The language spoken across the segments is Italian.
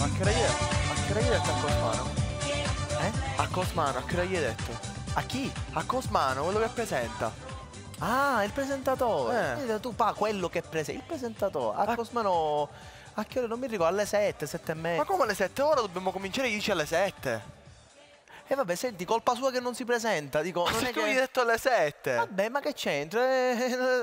Ma che l'hai detto? Ma che l'hai detto a Cosmano? Eh? A Cosmano, a che l'hai detto? A chi? A Cosmano, quello che presenta. Ah, il presentatore. Eh. Tu pa quello che presenta. Il presentatore. A, a ah. Cosmano. A che ora non mi ricordo? Alle 7, 7 e mezza. Ma come alle 7? Ora dobbiamo cominciare alle 10 alle 7. E vabbè, senti, colpa sua che non si presenta. Dico, ma non è tu che... detto alle 7. Vabbè, ma che c'entra? Eh,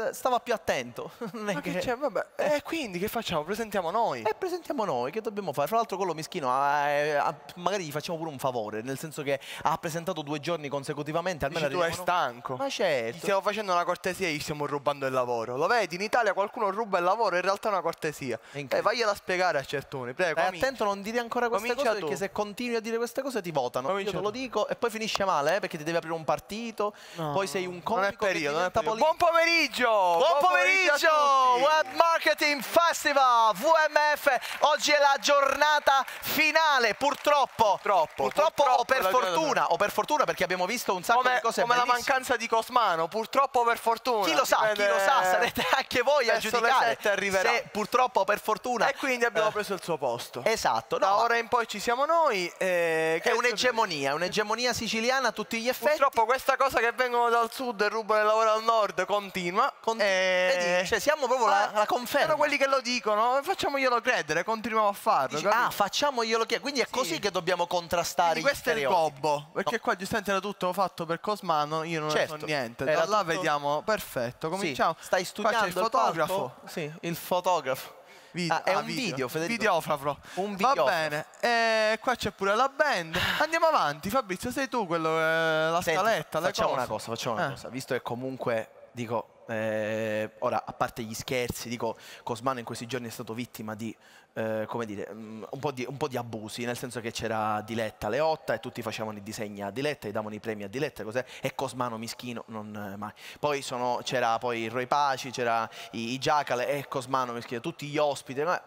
eh, stava più attento. Non ma che, che vabbè. Eh. E quindi che facciamo? Presentiamo noi. E presentiamo noi, che dobbiamo fare? Fra l'altro quello mischino, eh, magari gli facciamo pure un favore, nel senso che ha presentato due giorni consecutivamente, almeno Dici, tu è stanco. Ma certo. Gli stiamo facendo una cortesia e gli stiamo rubando il lavoro. Lo vedi, in Italia qualcuno ruba il lavoro, in realtà è una cortesia. E eh, vagliela a spiegare a Certuni, prego. Stai attento, non dire ancora queste comincia cose, tu. perché se continui a dire queste cose ti votano. Comincia Io te lo dico dico, e poi finisce male, eh, perché ti devi aprire un partito, no. poi sei un comico. Non è periodo, non è periodo. Buon pomeriggio! Buon, Buon pomeriggio! pomeriggio Web Marketing Festival VMF. Oggi è la giornata finale, purtroppo. Purtroppo, purtroppo, purtroppo o per fortuna, o per fortuna perché abbiamo visto un sacco come, di cose Come bellissime. la mancanza di Cosmano, purtroppo per fortuna. Chi lo sa, Dipende... chi lo sa, sarete anche voi a giudicare se purtroppo per fortuna. E quindi abbiamo eh. preso il suo posto. Esatto. No, da ora in poi ci siamo noi. Eh, è un'egemonia, un'egemonia un'egemonia siciliana a tutti gli effetti. Purtroppo questa cosa che vengono dal sud e rubano il lavoro al nord continua. continua. E... Eh, cioè, siamo proprio la, la conferma. Sono quelli che lo dicono, facciamoglielo credere, continuiamo a farlo. Dici, ah, facciamoglielo chiedere. Quindi è sì. così che dobbiamo contrastare Quindi questo è il gobbo, perché no. qua giustamente era tutto fatto per Cosmano, io non certo. ne so certo. niente. Da là tutto... vediamo, perfetto, cominciamo. Sì. Stai studiando il, il fotografo. Sì, il fotografo. Video, ah, è ah, un video, video Federico. Videofafro. Un videofafro. Va bene. E eh, qua c'è pure la band. Andiamo avanti, Fabrizio, sei tu quello, eh, la Senti, scaletta. Facciamo cose. una cosa, facciamo eh. una cosa. Visto che comunque, dico, eh, ora, a parte gli scherzi, dico, Cosmano in questi giorni è stato vittima di, eh, come dire, mm, un, po di, un po' di abusi, nel senso che c'era Diletta Leotta e tutti facevano i disegni a Diletta, e davano i premi a Diletta, cos'è? e Cosmano mischino, non eh, mai. Poi c'era poi Roy Paci, c'era i, i Giacale e Cosmano mischino, tutti gli ospiti, ma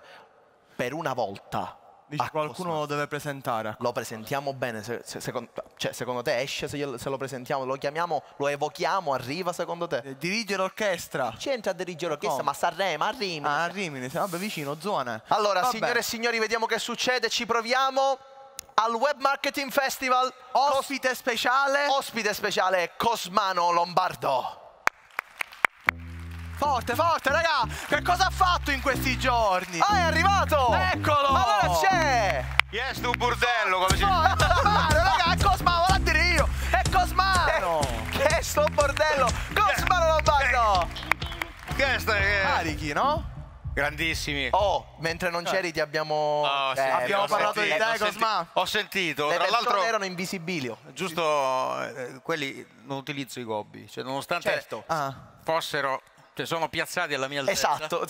per una volta Dici, qualcuno lo deve presentare. Ecco. Lo presentiamo bene, se, se, secondo, cioè, secondo, te esce se, io, se, lo presentiamo, lo chiamiamo, lo evochiamo, arriva secondo te? Eh, dirige l'orchestra. C'entra a dirigere l'orchestra, ma Sanremo, a Rimini. Ah, a Rimini, vabbè, vicino, zona. Allora, vabbè. signore e signori, vediamo che succede, ci proviamo al Web Marketing Festival. Ospite speciale. Ospite speciale Cosmano Lombardo. Forte, forte, raga! Che cosa ha fatto in questi giorni? Ah, è arrivato! Eccolo! Ma Allora c'è! Yes, un burdello, come si No, raga, è Cosmano, l'ha dire io! È Cosmano! Eh, che è sto bordello! Cosmano lo Lombardo! Eh, che stai... Che... Carichi, no? Grandissimi. Oh, mentre non c'eri ti abbiamo, oh, sì, eh, abbiamo parlato sentito, di te, eh, Cosma. Ho sentito. Le tra l'altro erano in visibilio. Oh. Giusto, eh, quelli non utilizzo i gobbi. Cioè, nonostante certo. Ah. fossero cioè sono piazzati alla mia altezza. Esatto.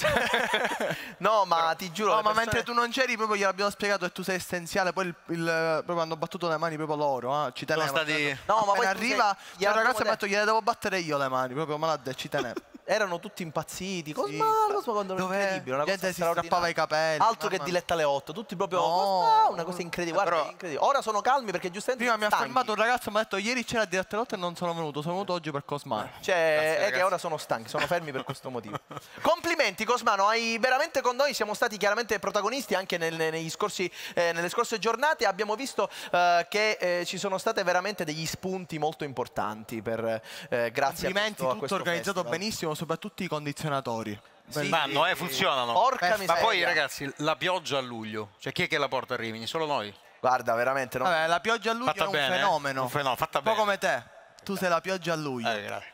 no, ma Però, ti giuro. No, ma persone... mentre tu non c'eri, proprio gliel'abbiamo spiegato e tu sei essenziale. Poi il, il, proprio hanno battuto le mani proprio loro. Eh. Ci tenevo. Stati... No, ma poi arriva. Sei... Gli cioè, ragazzi ha detto gliele devo battere io le mani. Proprio, ma l'ha detto, ci tenevo erano tutti impazziti. Cosma, sì. Cosma quando era incredibile, una gente si strappava i capelli. Altro che diletta alle 8, tutti proprio no. Cosma, una cosa incredibile. Guarda, Però, incredibile. Ora sono calmi perché giustamente Prima mi ha fermato un ragazzo mi ha detto "Ieri c'era diletta alle 8 e non sono venuto, sono venuto oggi per Cosma". Eh, cioè, Grazie, è ragazzi. che ora sono stanchi, sono fermi per questo motivo. Complimenti Cosmano, hai veramente con noi siamo stati chiaramente protagonisti anche nel, scorsi, eh, nelle scorse giornate, abbiamo visto eh, che eh, ci sono state veramente degli spunti molto importanti per, eh, grazie a questo, Complimenti, tutto a questo organizzato festival. benissimo soprattutto i condizionatori. Sì, Vanno, eh, funzionano. Porca miseria. Ma poi ragazzi, la pioggia a luglio, cioè chi è che la porta a Rimini? Solo noi. Guarda, veramente no. Vabbè, la pioggia a luglio fatta è un bene, eh? fenomeno. Un fenomeno, fatta bene. un po' come te. Tu sei la pioggia a luglio. Eh, grazie.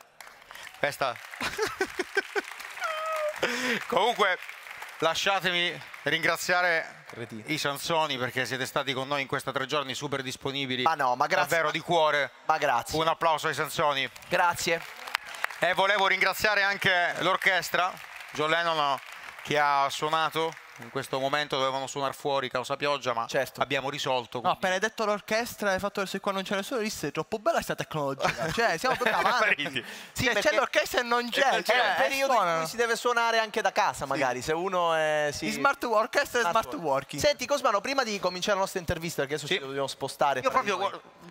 Questa Comunque lasciatemi ringraziare Cretino. i Sansoni perché siete stati con noi in questi tre giorni super disponibili. Ma ah, no, ma grazie. Davvero di cuore. Ma grazie. Un applauso ai Sansoni. Grazie. E volevo ringraziare anche l'orchestra, John Lennon che ha suonato in questo momento dovevano suonare fuori causa pioggia, ma certo. abbiamo risolto. Quindi. No, appena hai detto l'orchestra, hai fatto se qua non c'è nessuno, disse è troppo bella questa tecnologia. cioè, siamo proprio avanti. Cioè, sì, c'è l'orchestra e non c'è. Cioè, è un periodo suona. in cui si deve suonare anche da casa, magari, sì. se uno è... Sì. Smart orchestra e smart, smart working. Senti, Cosmano, prima di cominciare la nostra intervista, perché adesso sì. ci dobbiamo spostare. Io proprio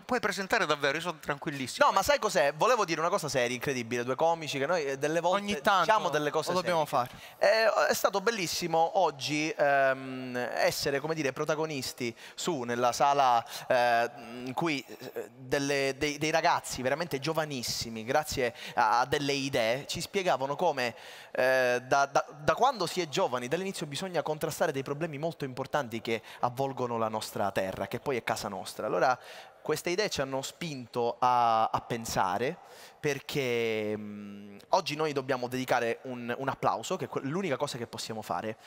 puoi presentare davvero, io sono tranquillissimo. No, ma sai cos'è? Volevo dire una cosa seria, incredibile, due comici che noi eh, delle volte Ogni tanto diciamo delle cose lo dobbiamo serie. fare. È, eh, è, stato bellissimo oggi ehm, essere, come dire, protagonisti su nella sala eh, in cui eh, delle, dei, dei, ragazzi veramente giovanissimi, grazie a, delle idee, ci spiegavano come eh, da, da, da quando si è giovani, dall'inizio bisogna contrastare dei problemi molto importanti che avvolgono la nostra terra, che poi è casa nostra. Allora queste idee ci hanno spinto a, a pensare perché mh, mm, oggi noi dobbiamo dedicare un, un applauso, che è l'unica cosa che possiamo fare,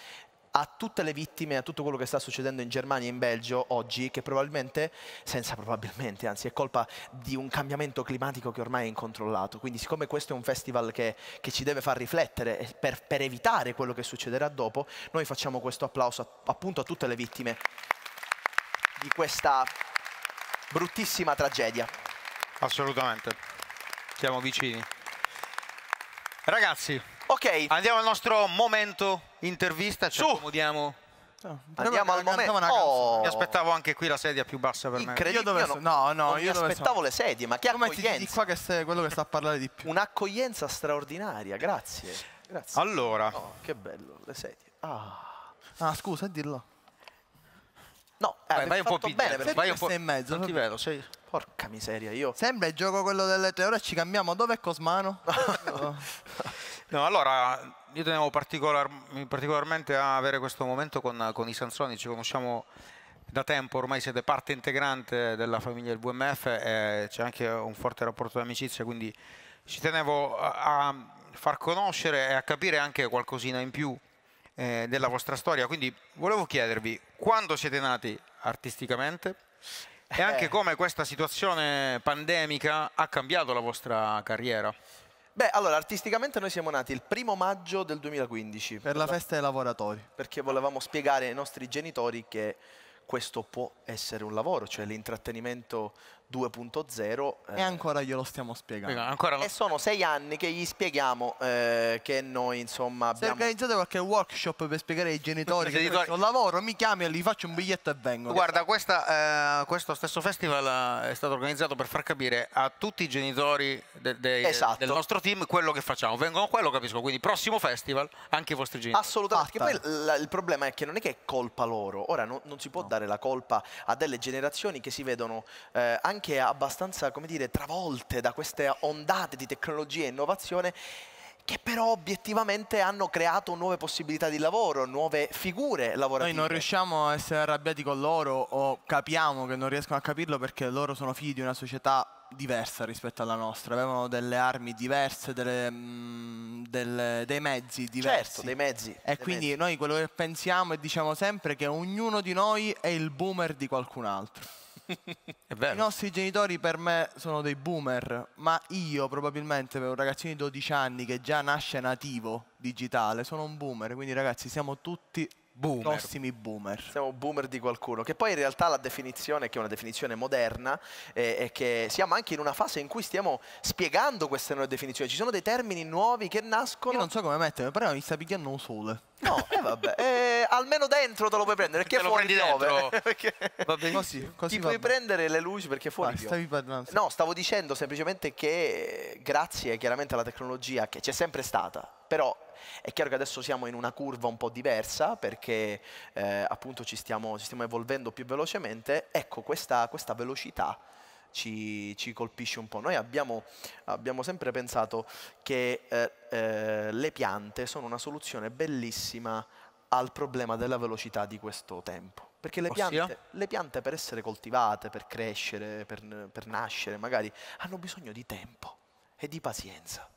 a tutte le vittime, a tutto quello che sta succedendo in Germania e in Belgio oggi, che probabilmente, senza probabilmente, anzi è colpa di un cambiamento climatico che ormai è incontrollato. Quindi siccome questo è un festival che, che ci deve far riflettere per, per, evitare quello che succederà dopo, noi facciamo questo applauso appunto a tutte le vittime di questa bruttissima tragedia. Assolutamente, siamo vicini. Ragazzi, okay. andiamo al nostro momento intervista, ci accomodiamo. No, Andiamo al momento. Oh. Mi aspettavo anche qui la sedia più bassa per me. Io dove io no, no, io mi aspettavo sono. le sedie, ma che Come accoglienza. Di qua che sei quello che sta a parlare di più. Un'accoglienza straordinaria, grazie. grazie. Allora. Oh, che bello, le sedie. Ah, ah scusa, dillo. No, eh, vai, vai un po' più bene, perché vai un po' in mezzo. Non ti vedo, sei... Porca miseria, io. Sembra il gioco quello delle tre ore, ci cambiamo. Dov'è Cosmano? no, allora, io tenevo particolar, particolarmente a avere questo momento con, con i Sansoni, ci conosciamo da tempo, ormai siete parte integrante della famiglia del WMF e c'è anche un forte rapporto di amicizia, quindi ci tenevo a, a far conoscere e a capire anche qualcosina in più eh, della vostra storia. Quindi volevo chiedervi quando siete nati artisticamente e anche eh. come questa situazione pandemica ha cambiato la vostra carriera. Beh, allora, artisticamente noi siamo nati il primo maggio del 2015. Per la festa dei lavoratori. Perché volevamo spiegare ai nostri genitori che questo può essere un lavoro, cioè l'intrattenimento 2.0. Eh. E ancora glielo stiamo spiegando. Lo... E sono sei anni che gli spieghiamo eh, che noi insomma abbiamo... Se organizzate qualche workshop per spiegare ai genitori che genitori... lavoro, mi chiami e gli faccio un biglietto e vengo. Guarda, questa, eh, questo stesso festival eh, è stato organizzato per far capire a tutti i genitori de de esatto. del nostro team quello che facciamo. Vengono qua lo capisco, quindi prossimo festival anche i vostri genitori. Assolutamente, perché poi il problema è che non è che è colpa loro. Ora non, non si può no. dare la colpa a delle generazioni che si vedono eh, anche anche abbastanza, come dire, travolte da queste ondate di tecnologia e innovazione che però obiettivamente hanno creato nuove possibilità di lavoro, nuove figure lavorative. Noi non riusciamo a essere arrabbiati con loro o capiamo che non riescono a capirlo perché loro sono figli di una società diversa rispetto alla nostra, avevano delle armi diverse, delle, mh, mm, delle, dei mezzi certo, diversi. Certo, dei mezzi. E dei quindi mezzi. noi quello che pensiamo e diciamo sempre è che ognuno di noi è il boomer di qualcun altro. I nostri genitori per me sono dei boomer, ma io probabilmente per un ragazzino di 12 anni che già nasce nativo digitale sono un boomer, quindi ragazzi siamo tutti boomer. prossimi boomer. Siamo boomer di qualcuno, che poi in realtà la definizione, che è una definizione moderna, eh, è che siamo anche in una fase in cui stiamo spiegando queste nuove definizioni. Ci sono dei termini nuovi che nascono. Io non so come mettere, però mi sta pigliando un sole. No, e eh vabbè, eh, almeno dentro te lo puoi prendere perché te fuori piove. perché va bene, così, così ti va puoi prendere le luci perché fuori ah, Vai, stavi parlando. No, stavo dicendo semplicemente che eh, grazie chiaramente alla tecnologia che c'è sempre stata, però è chiaro che adesso siamo in una curva un po' diversa perché eh, appunto ci stiamo, ci stiamo, evolvendo più velocemente. Ecco, questa, questa velocità ci, ci, colpisce un po'. Noi abbiamo, abbiamo sempre pensato che eh, eh, le piante sono una soluzione bellissima al problema della velocità di questo tempo. Perché le piante, le piante, per essere coltivate, per crescere, per, per nascere, magari hanno bisogno di tempo e di pazienza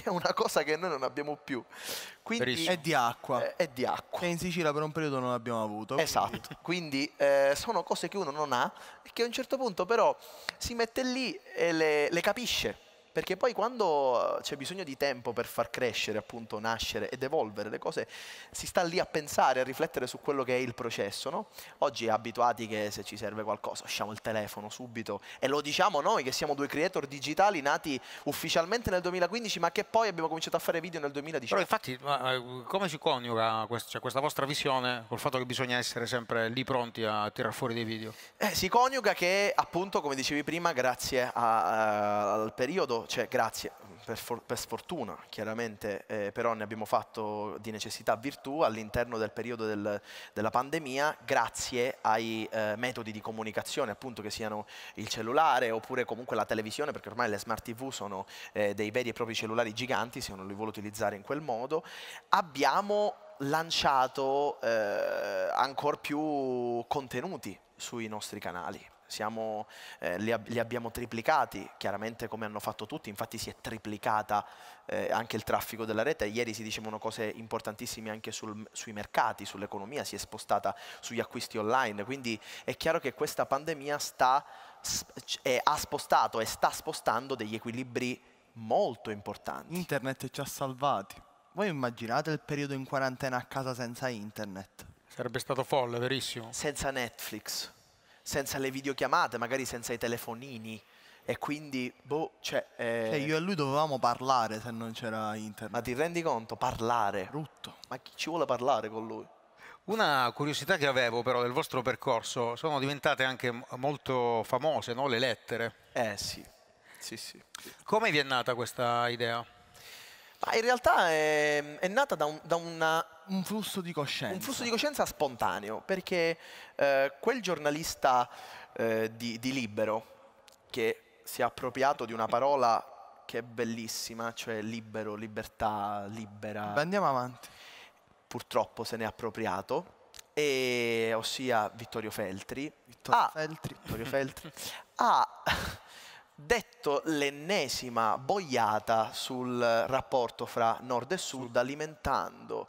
che è una cosa che noi non abbiamo più. Quindi, è di acqua. Eh, è di acqua. Che in Sicilia per un periodo non abbiamo avuto. Esatto, quindi eh, sono cose che uno non ha e che a un certo punto però si mette lì e le, le capisce perché poi quando eh, c'è bisogno di tempo per far crescere, appunto, nascere ed evolvere le cose, si sta lì a pensare, a riflettere su quello che è il processo, no? Oggi abituati che se ci serve qualcosa usciamo il telefono subito e lo diciamo noi che siamo due creator digitali nati ufficialmente nel 2015 ma che poi abbiamo cominciato a fare video nel 2018. Però infatti come si coniuga questa, cioè questa vostra visione col fatto che bisogna essere sempre lì pronti a tirar fuori dei video? Eh, si coniuga che appunto come dicevi prima grazie a, a, al periodo cioè, grazie, mm, per, for per sfortuna chiaramente, eh, però ne abbiamo fatto di necessità virtù all'interno del periodo del, della pandemia, grazie ai eh, metodi di comunicazione, appunto che siano il cellulare oppure comunque la televisione, perché ormai le smart TV sono eh, dei veri e propri cellulari giganti, se uno li vuole utilizzare in quel modo, abbiamo lanciato eh, ancora più contenuti sui nostri canali siamo, eh, li, ab li, abbiamo triplicati, chiaramente come hanno fatto tutti, infatti si è triplicata eh, anche il traffico della rete. Ieri si dicevano cose importantissime anche sul, sui mercati, sull'economia, si è spostata sugli acquisti online, quindi è chiaro che questa pandemia sta, è, ha spostato e sta spostando degli equilibri molto importanti. Internet ci ha salvati. Voi immaginate il periodo in quarantena a casa senza internet? Sarebbe stato folle, verissimo. Senza Netflix senza le videochiamate, magari senza i telefonini. E quindi, boh, cioè, eh... cioè... Io e lui dovevamo parlare se non c'era internet. Ma ti rendi conto? Parlare. Brutto. Ma chi ci vuole parlare con lui? Una curiosità che avevo però del vostro percorso, sono diventate anche molto famose, no? Le lettere. Eh sì. Sì, sì. Come vi è nata questa idea? Ma in realtà è, è nata da, un, da una, un, flusso di coscienza. Un flusso di coscienza spontaneo, perché eh, quel giornalista eh, di, di Libero, che si è appropriato di una parola che è bellissima, cioè libero, libertà, libera. Beh, andiamo avanti. Purtroppo se n'è appropriato, e, ossia Vittorio Feltri. Vittorio ah, Feltri. Vittorio Feltri. ah, detto l'ennesima boiata sul rapporto fra nord e sud, alimentando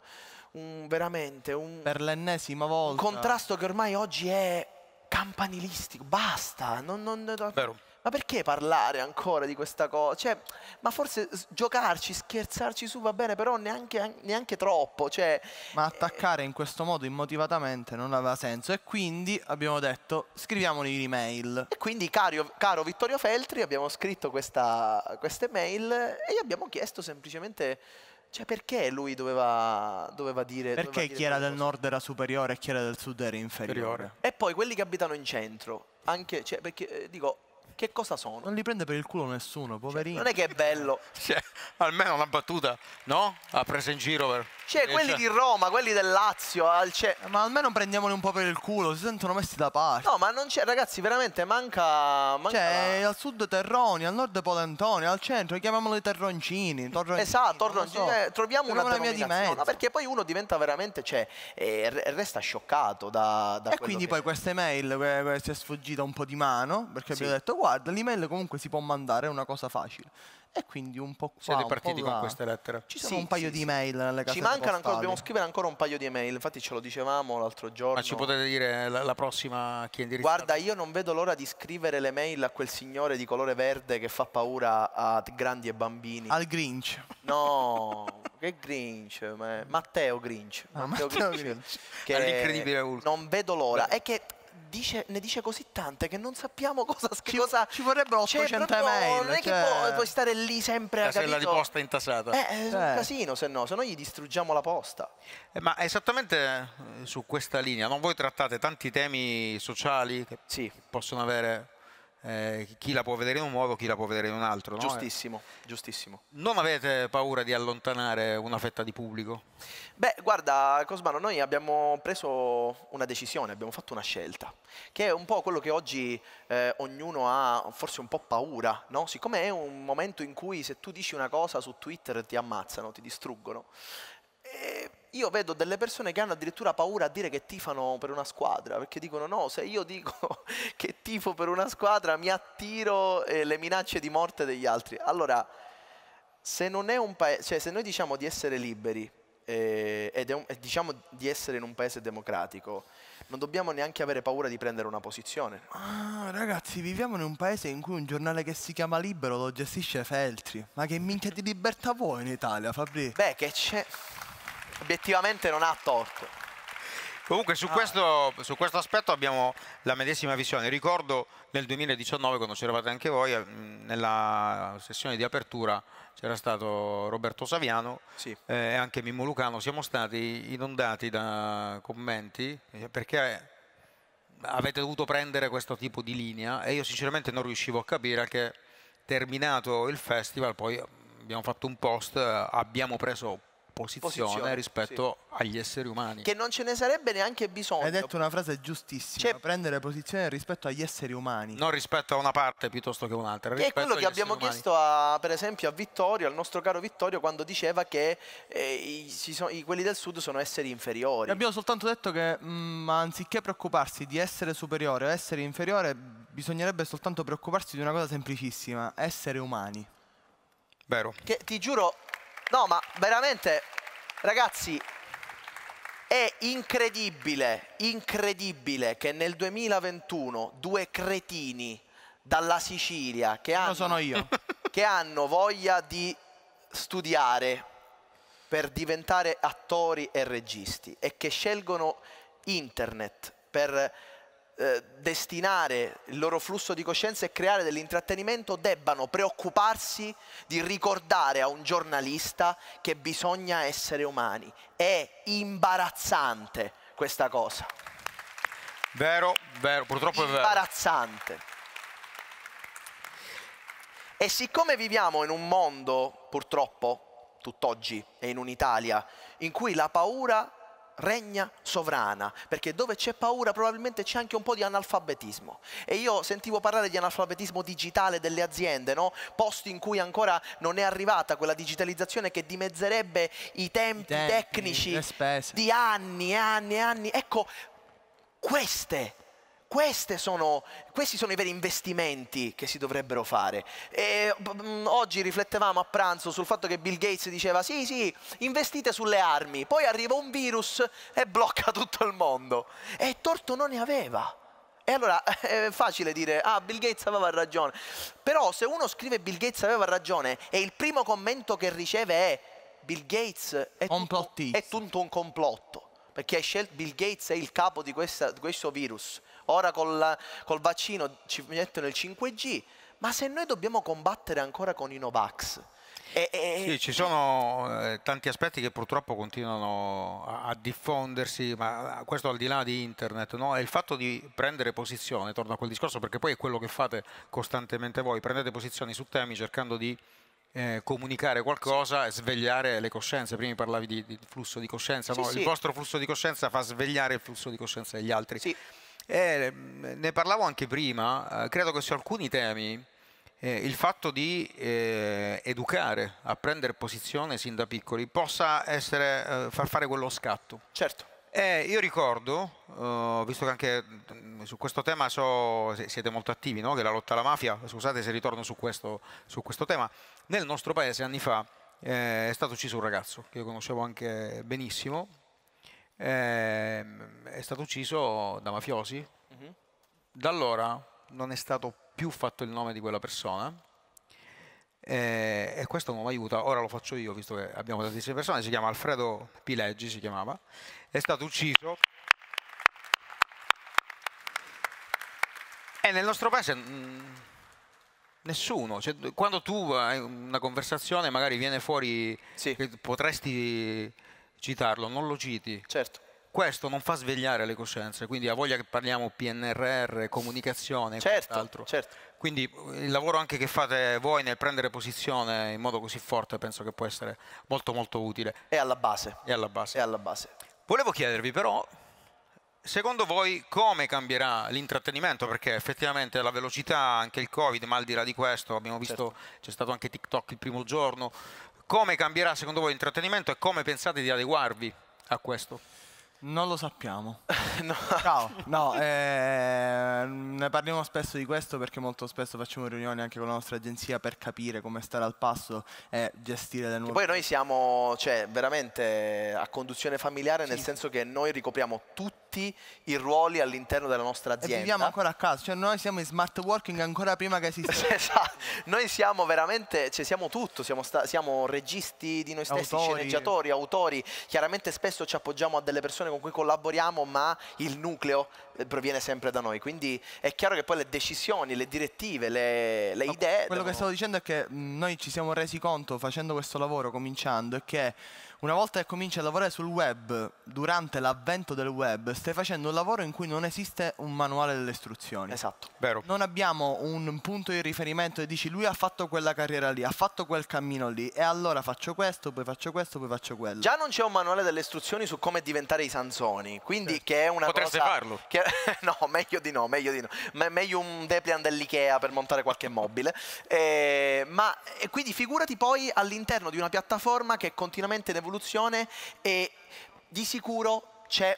un, veramente un, per l'ennesima volta. un contrasto che ormai oggi è campanilistico, basta. Non, non, Vero ma perché parlare ancora di questa cosa? Cioè, ma forse giocarci, scherzarci su va bene, però neanche, neanche troppo. Cioè, ma eh, attaccare eh... in questo modo immotivatamente non aveva senso e quindi abbiamo detto scriviamoli un'email. E quindi caro, caro, Vittorio Feltri abbiamo scritto questa, questa email e gli abbiamo chiesto semplicemente... Cioè perché lui doveva, doveva dire... Perché doveva dire chi era del nord era superiore e chi era del sud era inferiore. inferiore. E poi quelli che abitano in centro, anche, cioè, perché eh, dico, che cosa sono? Non li prende per il culo nessuno, cioè, poverino. Cioè, non è che è bello. cioè, almeno una battuta, no? Ha preso in giro. Per... Cioè, eh, quelli cioè. di Roma, quelli del Lazio. Al... Ma almeno prendiamoli un po' per il culo, si sentono messi da parte. No, ma non c'è, ragazzi, veramente manca. manca... Cioè, al sud Terroni, al nord Polentoni, al centro chiamiamoli Terroncini. Torroncini, esatto, Torroncini. So. Eh, cioè, troviamo, troviamo una via di mezzo. No, perché poi uno diventa veramente, cioè, eh, resta scioccato da, da E quindi poi è. questa email si è sfuggita un po' di mano, perché sì. abbiamo detto, guarda guarda, l'email comunque si può mandare, è una cosa facile. E quindi un po' qua, Siete partiti con queste lettere. Ci sono sì, un paio sì, di email nelle case Ci mancano ancora, dobbiamo scrivere ancora un paio di email, infatti ce lo dicevamo l'altro giorno. Ma ci potete dire eh, la, la prossima chi è indirizzato? Guarda, io non vedo l'ora di scrivere le mail a quel signore di colore verde che fa paura a grandi e bambini. Al Grinch. No, che Grinch, Matteo Grinch. Ah, Matteo, Matteo Grinch. Grinch. Che All'incredibile Hulk. Non vedo l'ora. È che dice, ne dice così tante che non sappiamo cosa scrive. Ci, ci, vorrebbero 800 cioè, email. Non è cioè... che puoi, stare lì sempre a capire. La posta intasata. Eh, è eh. un casino, se no, se no gli distruggiamo la posta. Eh, ma esattamente eh, su questa linea, non voi trattate tanti temi sociali che sì. possono avere eh, chi la può vedere in un modo, chi la può vedere in un altro. No? Giustissimo, giustissimo. Non avete paura di allontanare una fetta di pubblico? Beh, guarda Cosmano, noi abbiamo preso una decisione, abbiamo fatto una scelta, che è un po' quello che oggi eh, ognuno ha forse un po' paura, no? Siccome è un momento in cui se tu dici una cosa su Twitter ti ammazzano, ti distruggono. E io vedo delle persone che hanno addirittura paura a dire che tifano per una squadra, perché dicono no, se io dico che tifo per una squadra mi attiro eh, le minacce di morte degli altri. Allora, se, cioè, se noi diciamo di essere liberi eh, e, e diciamo di essere in un paese democratico, non dobbiamo neanche avere paura di prendere una posizione. Ah, ragazzi, viviamo in un paese in cui un giornale che si chiama Libero lo gestisce Feltri. Ma che minchia di libertà vuoi in Italia, Fabri? Beh, che c'è obiettivamente non ha torto. Comunque su, ah. questo, su questo aspetto abbiamo la medesima visione. Ricordo nel 2019, quando c'eravate anche voi, eh, nella sessione di apertura c'era stato Roberto Saviano sì. Eh, e eh, anche Mimmo Lucano, siamo stati inondati da commenti eh, perché avete dovuto prendere questo tipo di linea e io sinceramente non riuscivo a capire che terminato il festival poi abbiamo fatto un post, abbiamo preso posizione, posizione rispetto sì. agli esseri umani. Che non ce ne sarebbe neanche bisogno. Hai detto una frase giustissima, cioè, prendere posizione rispetto agli esseri umani. Non rispetto a una parte piuttosto che un'altra. Che è quello che abbiamo umani. chiesto a, per esempio a Vittorio, al nostro caro Vittorio, quando diceva che eh, i, sono, i, quelli del sud sono esseri inferiori. E abbiamo soltanto detto che mh, mm, anziché preoccuparsi di essere superiore o essere inferiore, bisognerebbe soltanto preoccuparsi di una cosa semplicissima, essere umani. Vero. Che ti giuro, No, ma veramente, ragazzi, è incredibile, incredibile che nel 2021 due cretini dalla Sicilia che hanno, che hanno voglia di studiare per diventare attori e registi e che scelgono internet per eh, destinare il loro flusso di coscienza e creare dell'intrattenimento debbano preoccuparsi di ricordare a un giornalista che bisogna essere umani. È imbarazzante questa cosa. Vero, vero, purtroppo è vero. Imbarazzante. E siccome viviamo in un mondo, purtroppo, tutt'oggi, e in un'Italia, in cui la paura regna sovrana, perché dove c'è paura probabilmente c'è anche un po' di analfabetismo. E io sentivo parlare di analfabetismo digitale delle aziende, no? posti in cui ancora non è arrivata quella digitalizzazione che dimezzerebbe i tempi, I tempi tecnici di anni e anni e anni. Ecco, queste sono, questi sono i veri investimenti che si dovrebbero fare. E, oggi riflettevamo a pranzo sul fatto che Bill Gates diceva sì sì, investite sulle armi, poi arriva un virus e blocca tutto il mondo. E torto non ne aveva. E allora è facile dire, ah, Bill Gates aveva ragione. Però se uno scrive Bill Gates aveva ragione e il primo commento che riceve è Bill Gates è tutto, è tutto un complotto, perché Bill Gates è il capo di, questa, di questo virus ora col, col vaccino ci mettono il 5G, ma se noi dobbiamo combattere ancora con i Novax, eh, eh, sì, ci sono eh, tanti aspetti che purtroppo continuano a, a, diffondersi, ma questo al di là di internet, no? è il fatto di prendere posizione, torno a quel discorso perché poi è quello che fate costantemente voi, prendete posizioni su temi cercando di eh, comunicare qualcosa sì. e svegliare le coscienze. Prima parlavi di, di flusso di coscienza, sì, no? sì. il vostro flusso di coscienza fa svegliare il flusso di coscienza degli altri. Sì. E mm, ne parlavo anche prima, eh, credo che su alcuni temi eh, il fatto di eh, educare a prendere posizione sin da piccoli possa essere, eh, far fare quello scatto. Certo. Eh, io ricordo, uh, visto che anche mm, su questo tema so, siete molto attivi, no? che la lotta alla mafia, scusate se ritorno su questo, su questo tema, nel nostro paese anni fa eh, è stato ucciso un ragazzo che io conoscevo anche benissimo, eh, è stato ucciso da mafiosi. Mm -hmm. Da allora non è stato più fatto il nome di quella persona eh, e questo non mi aiuta. Ora lo faccio io, visto che abbiamo tantissime persone. Si chiama Alfredo Pileggi, si chiamava. È stato ucciso. E nel nostro paese mm, nessuno, cioè, quando tu hai una conversazione magari viene fuori sì. che potresti citarlo, non lo citi. Certo. Questo non fa svegliare le coscienze, quindi ha voglia che parliamo PNRR, comunicazione certo, certo. Quindi eh, il lavoro anche che fate voi nel prendere posizione in modo così forte penso che può essere molto molto utile. È alla base. È alla base. È alla base. Volevo chiedervi però, secondo voi come cambierà l'intrattenimento? Perché effettivamente la velocità, anche il Covid, ma al di là di questo, abbiamo visto certo. c'è stato anche TikTok il primo giorno, come cambierà secondo voi l'intrattenimento e come pensate di adeguarvi a questo? Non lo sappiamo. no, Ciao. no eh, ne parliamo spesso di questo perché molto spesso facciamo riunioni anche con la nostra agenzia per capire come stare al passo e gestire le nuove. Che poi noi siamo cioè, veramente a conduzione familiare, sì. nel senso che noi ricopriamo tutti tutti i ruoli all'interno della nostra azienda. E viviamo ancora a casa, cioè noi siamo in smart working ancora prima che esistesse. esatto. Noi siamo veramente, cioè siamo tutto, siamo, siamo registi di noi stessi, autori. sceneggiatori, autori, chiaramente spesso ci appoggiamo a delle persone con cui collaboriamo, ma il nucleo eh, proviene sempre da noi, quindi è chiaro che poi le decisioni, le direttive, le, le idee... Quello devono... che stavo dicendo è che mm, noi ci siamo resi conto facendo questo lavoro, cominciando, è che una volta che cominci a lavorare sul web, durante l'avvento del web, stai facendo un lavoro in cui non esiste un manuale delle istruzioni. Esatto. Vero. Non abbiamo un punto di riferimento e dici lui ha fatto quella carriera lì, ha fatto quel cammino lì e allora faccio questo, poi faccio questo, poi faccio quello. Già non c'è un manuale delle istruzioni su come diventare i Sansoni, quindi certo. che è una Potreste cosa... farlo. Che... no, meglio di no, meglio di no. Me- meglio un Deplian dell'Ikea per montare qualche mobile. E... Eh, ma e quindi figurati poi all'interno di una piattaforma che continuamente ne evoluzione evoluzione e di sicuro c'è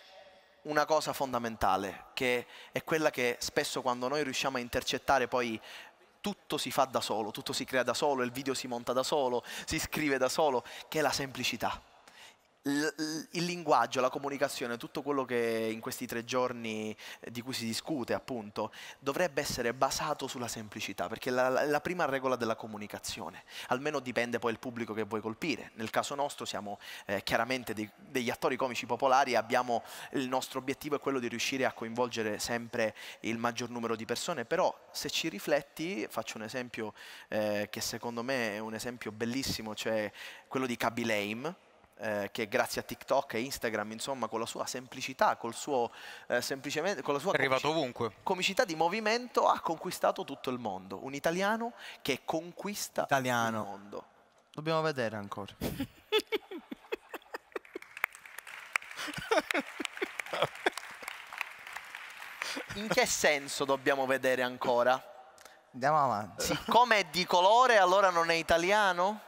una cosa fondamentale, che è quella che spesso quando noi riusciamo a intercettare poi tutto si fa da solo, tutto si crea da solo, il video si monta da solo, si scrive da solo, che è la semplicità il linguaggio, la comunicazione, tutto quello che in questi tre giorni eh, di cui si discute, appunto, dovrebbe essere basato sulla semplicità, perché è la, la, prima regola della comunicazione. Almeno dipende poi il pubblico che vuoi colpire. Nel caso nostro siamo eh, chiaramente dei, degli attori comici popolari, abbiamo, il nostro obiettivo è quello di riuscire a coinvolgere sempre il maggior numero di persone, però se ci rifletti, faccio un esempio eh, che secondo me è un esempio bellissimo, cioè quello di Kaby Lame, eh, che grazie a TikTok e Instagram, insomma, con la sua semplicità, col suo, eh, semplicemente, con la sua comici comicità di movimento, ha conquistato tutto il mondo. Un italiano che conquista italiano. il mondo. Dobbiamo vedere ancora. In che senso dobbiamo vedere ancora? Andiamo avanti. Siccome è di colore, allora non è italiano?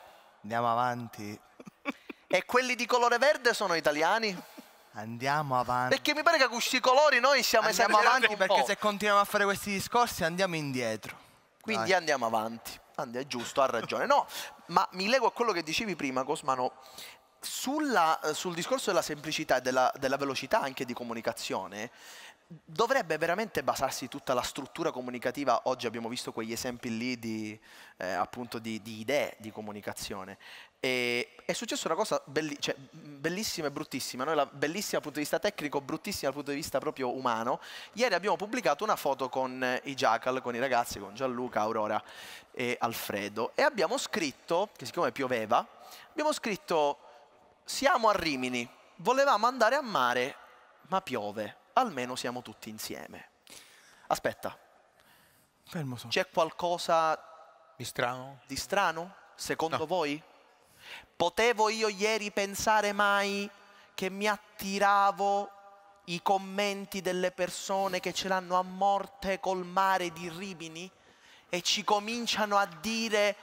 Andiamo avanti. E quelli di colore verde sono italiani? Andiamo avanti. Perché mi pare che con questi colori noi siamo Andiamo avanti perché po'. se continuiamo a fare questi discorsi andiamo indietro. Quindi Dai. andiamo avanti. Andi, è giusto, ha ragione. No, ma mi leggo a quello che dicevi prima, Cosmano. Sulla, sul discorso della semplicità e della, della velocità anche di comunicazione, dovrebbe veramente basarsi tutta la struttura comunicativa, oggi abbiamo visto quegli esempi lì di, eh, appunto di, di idee di comunicazione, e è successa una cosa belli cioè, bellissima e bruttissima, noi la bellissima dal punto di vista tecnico, bruttissima dal punto di vista proprio umano. Ieri abbiamo pubblicato una foto con eh, i Jackal, con i ragazzi, con Gianluca, Aurora e Alfredo e abbiamo scritto, che siccome pioveva, abbiamo scritto siamo a Rimini, volevamo andare a mare, ma piove, almeno siamo tutti insieme. Aspetta. Fermo so. C'è qualcosa di strano? Di strano? Secondo no. voi? Potevo io ieri pensare mai che mi attiravo i commenti delle persone che ce l'hanno a morte col mare di Rimini e ci cominciano a dire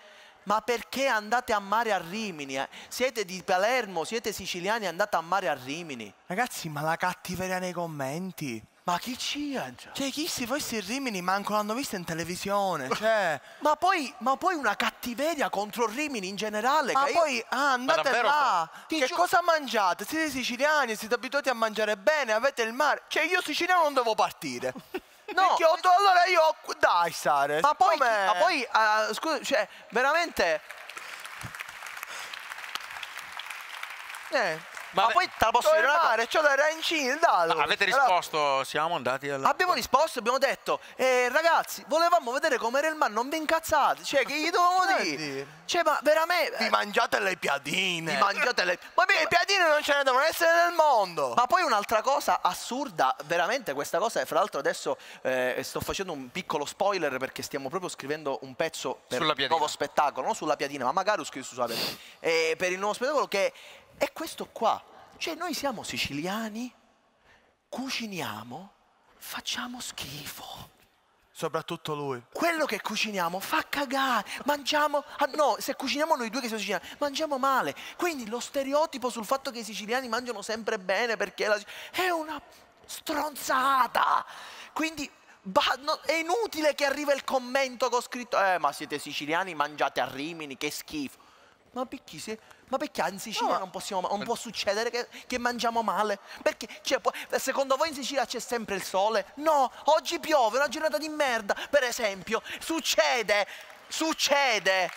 ma perché andate a mare a Rimini? Eh, siete di Palermo, siete siciliani, andate a mare a Rimini. Ragazzi, ma la cattiveria nei commenti. Ma chi c'è? Cioè, chi si fosse il Rimini manco l'hanno vista in televisione, cioè... ma, poi, ma poi una cattiveria contro Rimini in generale, Ma io... poi, ah, andate ma là! Sta... Che cosa mangiate? Siete siciliani, siete abituati a mangiare bene, avete il mare... Cioè, io siciliano non devo partire. No, ho, allora io... Dai, Sare. Ma poi, ma poi uh, scusa, cioè, veramente... Eh, ma, ma poi te la posso dire una C'ho da Rancini, il dado. Ma avete risposto, allora, siamo andati alla... Abbiamo risposto, abbiamo detto, eh, ragazzi, volevamo vedere com'era il man, non vi incazzate. Cioè, che gli dovevamo dire? Cioè, ma veramente... Vi mangiate le piadine. Vi mangiate le... Ma le piadine non ce ne devono essere nel mondo. Ma poi un'altra cosa assurda, veramente, questa cosa è, fra l'altro adesso eh, sto facendo un piccolo spoiler perché stiamo proprio scrivendo un pezzo per il nuovo spettacolo, non sulla piadina, ma magari ho scritto sulla piadina, eh, per il nuovo spettacolo che è questo qua. Cioè noi siamo siciliani, cuciniamo, facciamo schifo. Soprattutto lui. Quello che cuciniamo fa cagare. Mangiamo. Ah no, se cuciniamo noi due che siamo siciliani, mangiamo male. Quindi lo stereotipo sul fatto che i siciliani mangiano sempre bene perché la, è una stronzata. Quindi bah, no, è inutile che arriva il commento che ho scritto. Eh, ma siete siciliani, mangiate a rimini, che schifo. Ma perché, se, ma perché in Sicilia no, non, possiamo, non per... può succedere che, che, mangiamo male? Perché cioè, secondo voi in Sicilia c'è sempre il sole? No, oggi piove, una giornata di merda, per esempio. Succede, succede.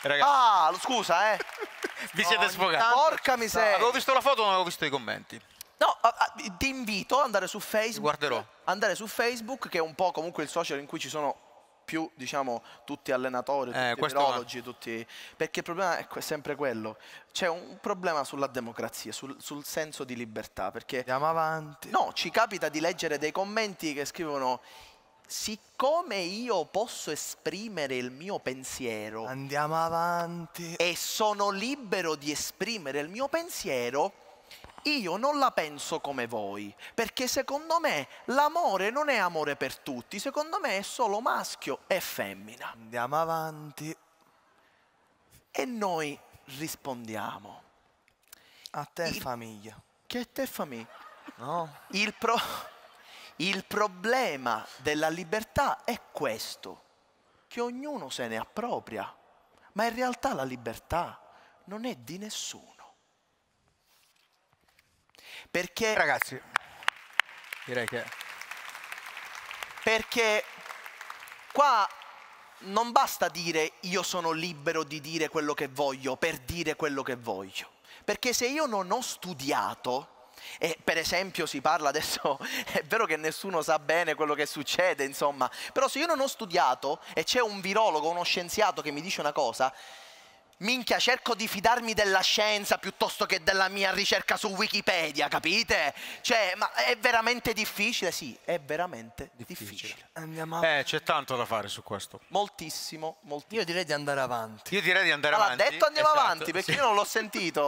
Ragazzi. Ah, scusa, eh. Vi no, siete sfogati. Porca miseria. avevo visto la foto, non avevo visto i commenti. No, ti invito ad andare su Facebook. Guarderò. Andare su Facebook, che è un po' comunque il social in cui ci sono più diciamo, tutti allenatori, eh, tutti tutti... perché il problema è sempre quello. C'è un problema sulla democrazia, sul, sul, senso di libertà, perché... Andiamo avanti. No, ci capita di leggere dei commenti che scrivono siccome io posso esprimere il mio pensiero... Andiamo avanti. E sono libero di esprimere il mio pensiero, io non la penso come voi, perché secondo me l'amore non è amore per tutti, secondo me è solo maschio e femmina. Andiamo avanti. E noi rispondiamo. A te Il... famiglia. Che a te famiglia? No. Il, pro... Il problema della libertà è questo, che ognuno se ne appropria, ma in realtà la libertà non è di nessuno. Perché, ragazzi, direi che... Perché qua non basta dire io sono libero di dire quello che voglio per dire quello che voglio. Perché se io non ho studiato, e per esempio si parla adesso, è vero che nessuno sa bene quello che succede, insomma, però se io non ho studiato e c'è un virologo, uno scienziato che mi dice una cosa, minchia, cerco di fidarmi della scienza piuttosto che della mia ricerca su Wikipedia, capite? Cioè, ma è veramente difficile? Sì, è veramente difficile. difficile. Andiamo avanti. Eh, c'è tanto da fare su questo. Moltissimo, moltissimo. Io direi di andare avanti. Io direi di andare allora, avanti. Ha detto andiamo esatto, avanti, perché sì. io non l'ho sentito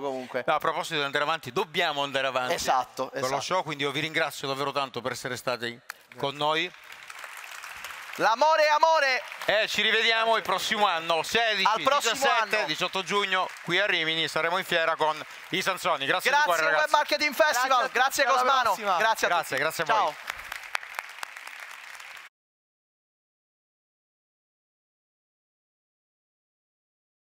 comunque. No, a proposito di andare avanti, dobbiamo andare avanti. Esatto, esatto. Con lo esatto. show, quindi io vi ringrazio davvero tanto per essere stati Grazie. con noi. L'amore è amore. Eh, ci rivediamo il prossimo anno, 16, prossimo 17, anno. 18 giugno, qui a Rimini saremo in fiera con i Sansoni. Grazie, grazie di cuore, ragazzi. Grazie Web Marketing Festival, grazie, grazie Cosmano. Grazie a grazie, tutti. Grazie, grazie a voi. Ciao.